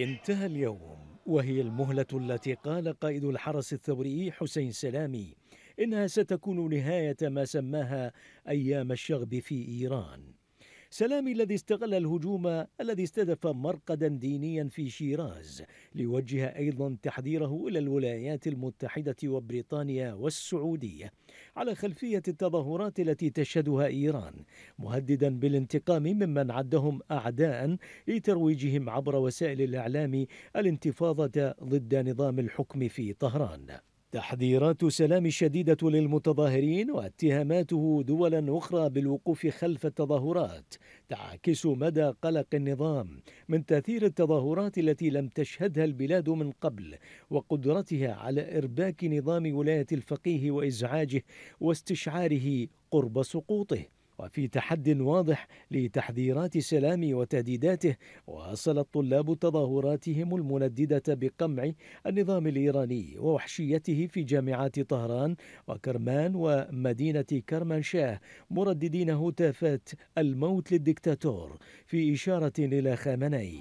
انتهى اليوم وهي المهلة التي قال قائد الحرس الثوري حسين سلامي إنها ستكون نهاية ما سماها أيام الشغب في إيران سلامي الذي استغل الهجوم الذي استهدف مرقدا دينيا في شيراز ليوجه أيضا تحذيره إلى الولايات المتحدة وبريطانيا والسعودية على خلفية التظاهرات التي تشهدها إيران مهددا بالانتقام ممن عدهم أعداء لترويجهم عبر وسائل الإعلام الانتفاضة ضد نظام الحكم في طهران تحذيرات سلام الشديدة للمتظاهرين واتهاماته دولا أخرى بالوقوف خلف التظاهرات تعكس مدى قلق النظام من تأثير التظاهرات التي لم تشهدها البلاد من قبل وقدرتها على إرباك نظام ولاية الفقيه وإزعاجه واستشعاره قرب سقوطه وفي تحد واضح لتحذيرات سلام وتهديداته واصل الطلاب تظاهراتهم المندده بقمع النظام الايراني ووحشيته في جامعات طهران وكرمان ومدينه كرمانشاه مرددين هتافات الموت للدكتاتور في اشاره الى خامنئي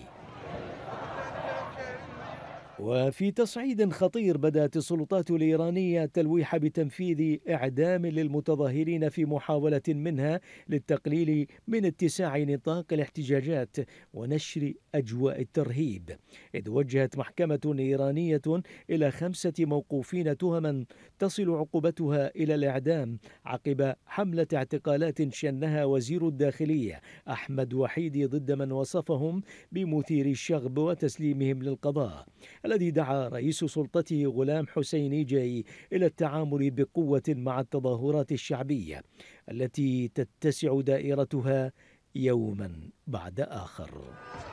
وفي تصعيد خطير بدأت السلطات الإيرانية التلويح بتنفيذ إعدام للمتظاهرين في محاولة منها للتقليل من اتساع نطاق الاحتجاجات ونشر أجواء الترهيب إذ وجهت محكمة إيرانية إلى خمسة موقوفين تهما تصل عقوبتها إلى الإعدام عقب حملة اعتقالات شنها وزير الداخلية أحمد وحيدي ضد من وصفهم بمثير الشغب وتسليمهم للقضاء الذي دعا رئيس سلطته غلام حسين جاي إلى التعامل بقوة مع التظاهرات الشعبية التي تتسع دائرتها يوما بعد آخر